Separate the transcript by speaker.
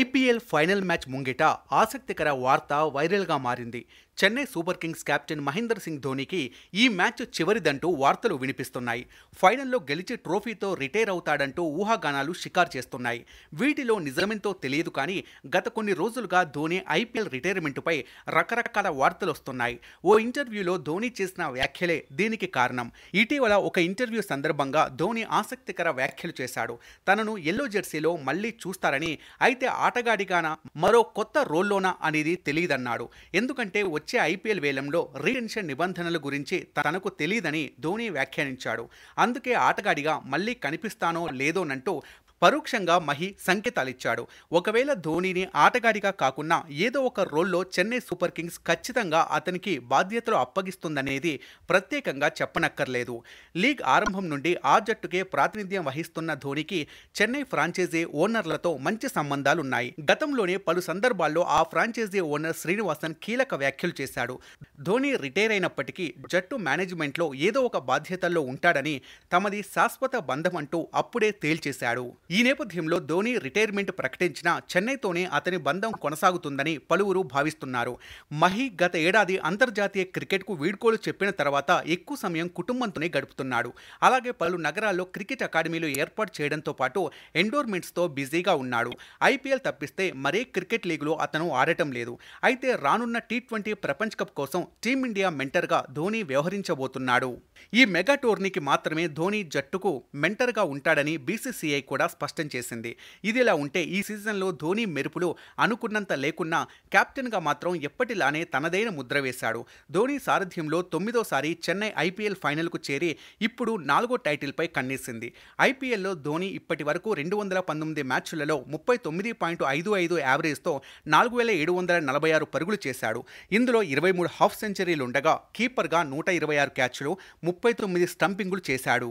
Speaker 1: IPL final match ముంగిట ఆసక్తికర వార్త వైరల్గా మారింది Chennai super kings captain Mahender Singh ధోనికి ఈ మ్యాచ్ చివరిదంటూ వార్తలు వినిపిస్తున్నాయి ఫైనల్లో గెలిచి ట్రోఫీతో రిటైర్ అవుతాడంటూ ఊహాగానాలు షికారు చేస్తున్నాయి వీటిలో నిజమెంతో తెలియదు కానీ గత కొన్ని రోజులుగా ధోని ఐపీఎల్ రిటైర్మెంటుపై రకరకాల వార్తలు వస్తున్నాయి ఓ ఇంటర్వ్యూలో ధోని చేసిన వ్యాఖ్యలే దీనికి కారణం ఇటీవల ఒక ఇంటర్వ్యూ సందర్భంగా ధోని ఆసక్తికర వ్యాఖ్యలు చేశాడు తనను ఎల్లో జెర్సీలో మళ్లీ చూస్తారని అయితే ఆటగాడిగానా మరో కొత్త రోల్లోనా అనేది తెలియదన్నాడు ఎందుకంటే వచ్చే ఐపీఎల్ వేలంలో రీటెన్షన్ నిబంధనల గురించి తనకు తెలియదని ధోని వ్యాఖ్యానించాడు అందుకే ఆటగాడిగా మళ్ళీ కనిపిస్తానో లేదోనంటూ పరోక్షంగా మహి సంకేతాలిచ్చాడు ఒకవేళ ధోనీని ఆటగాడిగా కాకుండా ఏదో ఒక రోల్లో చెన్నై సూపర్ కింగ్స్ ఖచ్చితంగా అతనికి బాధ్యతలు అప్పగిస్తుందనేది ప్రత్యేకంగా చెప్పనక్కర్లేదు లీగ్ ఆరంభం నుండి ఆ జట్టుకే ప్రాతినిధ్యం వహిస్తున్న ధోనికి చెన్నై ఫ్రాంచైజీ ఓనర్లతో మంచి సంబంధాలున్నాయి గతంలోనే పలు సందర్భాల్లో ఆ ఫ్రాంచైజీ ఓనర్ శ్రీనివాసన్ కీలక వ్యాఖ్యలు చేశాడు ధోని రిటైర్ అయినప్పటికీ జట్టు మేనేజ్మెంట్లో ఏదో ఒక బాధ్యతల్లో ఉంటాడని తమది శాశ్వత బంధం అంటూ అప్పుడే తేల్చేశాడు ఈ నేపథ్యంలో ధోని రిటైర్మెంట్ ప్రకటించిన చెన్నైతోనే అతని బంధం కొనసాగుతుందని పలువురు భావిస్తున్నారు మహి గత ఏడాది అంతర్జాతీయ క్రికెట్కు వీడ్కోలు చెప్పిన తర్వాత ఎక్కువ సమయం కుటుంబంతోనే గడుపుతున్నాడు అలాగే పలు నగరాల్లో క్రికెట్ అకాడమీలు ఏర్పాటు చేయడంతో పాటు ఎండోర్మెంట్స్తో బిజీగా ఉన్నాడు ఐపీఎల్ తప్పిస్తే మరే క్రికెట్ లీగ్లో అతను ఆడటం లేదు అయితే రానున్న టీ ట్వంటీ ప్రపంచ కప్ కోసం టీమిండియా మెంటర్గా ధోని వ్యవహరించబోతున్నాడు ఈ మెగా టోర్నీకి మాత్రమే ధోని జట్టుకు మెంటర్గా ఉంటాడని బీసీసీఐ కూడా స్పష్టం చేసింది ఇదిలా ఉంటే ఈ సీజన్లో ధోని మెరుపులు అనుకున్నంత లేకున్నా కెప్టెన్గా మాత్రం ఎప్పటిలానే తనదైన ముద్ర వేశాడు ధోని సారథ్యంలో తొమ్మిదోసారి చెన్నై ఐపీఎల్ ఫైనల్కు చేరి ఇప్పుడు నాలుగో టైటిల్పై కన్నేసింది ఐపీఎల్లో ధోని ఇప్పటి వరకు రెండు వందల పంతొమ్మిది మ్యాచ్లలో ముప్పై తొమ్మిది పాయింట్ ఐదు ఐదు యావరేజ్తో నాలుగు వేల ఏడు వందల నలభై ఆరు పరుగులు చేశాడు ఇందులో ఇరవై మూడు హాఫ్ సెంచరీలుండగా కీపర్గా నూట ఇరవై ఆరు క్యాచ్లు ముప్పై తొమ్మిది స్టంపింగులు చేశాడు